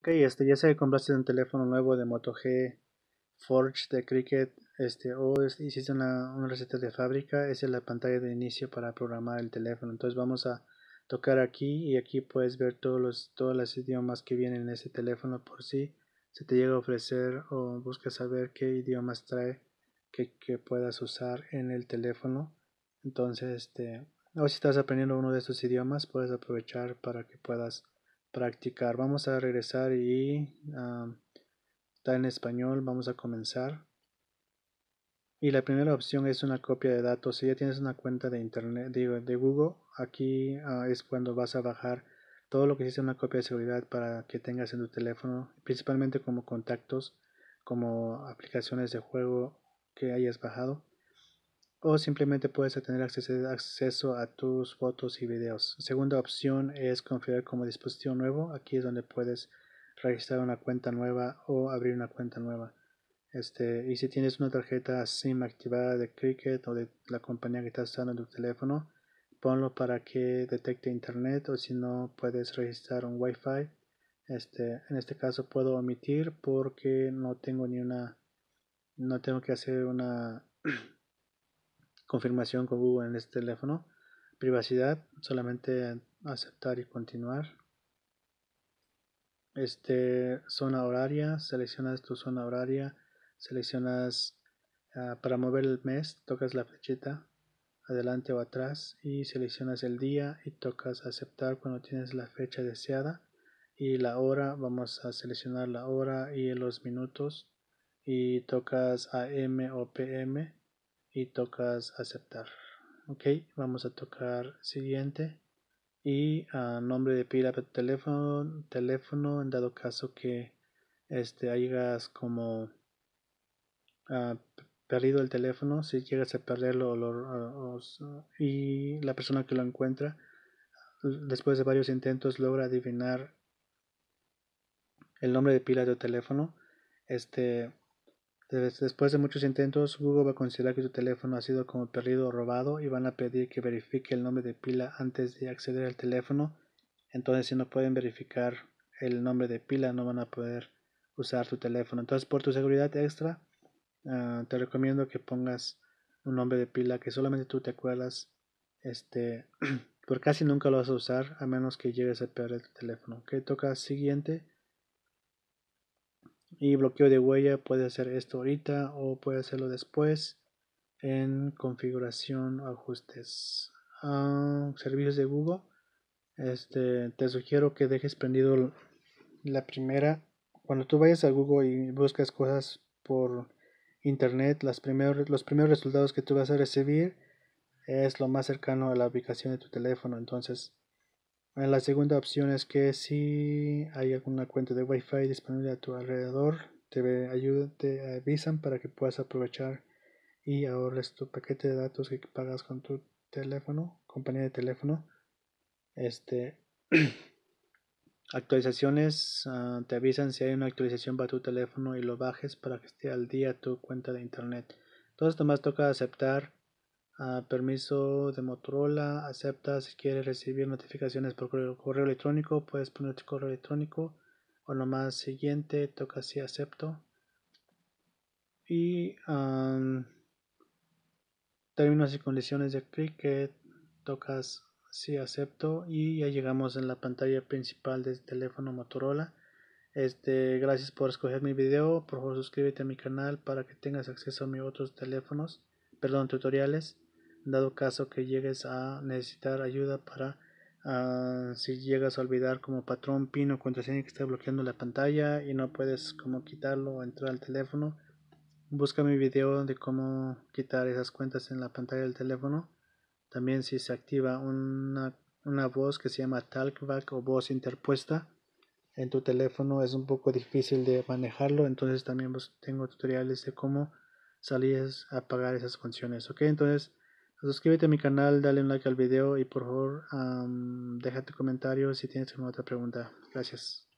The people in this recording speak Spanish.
Ok, este, ya sea que compraste un teléfono nuevo de Moto G, Forge, de Cricket, este, o hiciste una, receta de fábrica, esa es la pantalla de inicio para programar el teléfono. Entonces vamos a tocar aquí y aquí puedes ver todos los, todos los idiomas que vienen en ese teléfono por si Se te llega a ofrecer o buscas saber qué idiomas trae que, puedas usar en el teléfono. Entonces, este, o si estás aprendiendo uno de estos idiomas, puedes aprovechar para que puedas practicar. Vamos a regresar y está en español. Vamos a comenzar. Y la primera opción es una copia de datos. Si ya tienes una cuenta de internet, digo, de Google, aquí ah, es cuando vas a bajar todo lo que es una copia de seguridad para que tengas en tu teléfono, principalmente como contactos, como aplicaciones de juego que hayas bajado o simplemente puedes tener acceso a tus fotos y videos. Segunda opción es configurar como dispositivo nuevo. Aquí es donde puedes registrar una cuenta nueva o abrir una cuenta nueva. Este, y si tienes una tarjeta SIM activada de Cricket o de la compañía que estás usando en tu teléfono, ponlo para que detecte internet o si no puedes registrar un Wi-Fi. Este, en este caso puedo omitir porque no tengo ni una, no tengo que hacer una confirmación con Google en este teléfono, privacidad, solamente aceptar y continuar. Este, zona horaria, seleccionas tu zona horaria, seleccionas ah, para mover el mes, tocas la flechita adelante o atrás y seleccionas el día y tocas aceptar cuando tienes la fecha deseada y la hora vamos a seleccionar la hora y los minutos y tocas AM o PM y tocas aceptar ok vamos a tocar siguiente y a nombre de pila teléfono teléfono en dado caso que este hayas como ah, perdido el teléfono si llegas a perderlo y la persona que lo encuentra después de varios intentos logra adivinar el nombre de pila de teléfono este Después de muchos intentos, Google va a considerar que tu teléfono ha sido como perdido o robado y van a pedir que verifique el nombre de pila antes de acceder al teléfono. Entonces, si no pueden verificar el nombre de pila, no van a poder usar tu teléfono. Entonces, por tu seguridad extra, ah, te recomiendo que pongas un nombre de pila que solamente tú te acuerdas. Este, por casi nunca lo vas a usar a menos que llegues a perder tu teléfono. qué toca siguiente y bloqueo de huella puede hacer esto ahorita o puede hacerlo después en configuración ajustes a ah, servicios de Google este te sugiero que dejes prendido la primera cuando tú vayas a Google y buscas cosas por internet los primeros resultados que tú vas a recibir es lo más cercano a la ubicación de tu teléfono entonces eh, la segunda opción es que si hay alguna cuenta de Wi-Fi disponible a tu alrededor, te, ayudan, te avisan para que puedas aprovechar y ahorres tu paquete de datos que pagas con tu teléfono, compañía de teléfono. Este, actualizaciones, ah, te avisan si hay una actualización para tu teléfono y lo bajes para que esté al día tu cuenta de internet. Entonces, más toca aceptar Ah, permiso de Motorola, acepta si quieres recibir notificaciones por correo, electrónico, puedes poner tu correo electrónico o nomás siguiente, Tocas si acepto y términos y condiciones de que tocas si acepto y ya llegamos en la pantalla principal del teléfono Motorola. Este, gracias por escoger mi video, por favor suscríbete a mi canal para que tengas acceso a mis otros teléfonos, perdón, tutoriales dado caso que llegues a necesitar ayuda para ah, si llegas a olvidar como patrón, pin o contraseña que está bloqueando la pantalla y no puedes como quitarlo o entrar al teléfono. Busca mi video de cómo quitar esas cuentas en la pantalla del teléfono. También si se activa una, una voz que se llama talkback o voz interpuesta en tu teléfono es un poco difícil de manejarlo, entonces también tengo tutoriales de cómo salir a apagar esas funciones, ¿ok? Entonces suscríbete a mi canal, dale un like al video y por favor um, deja tu comentario si tienes alguna otra pregunta. Gracias.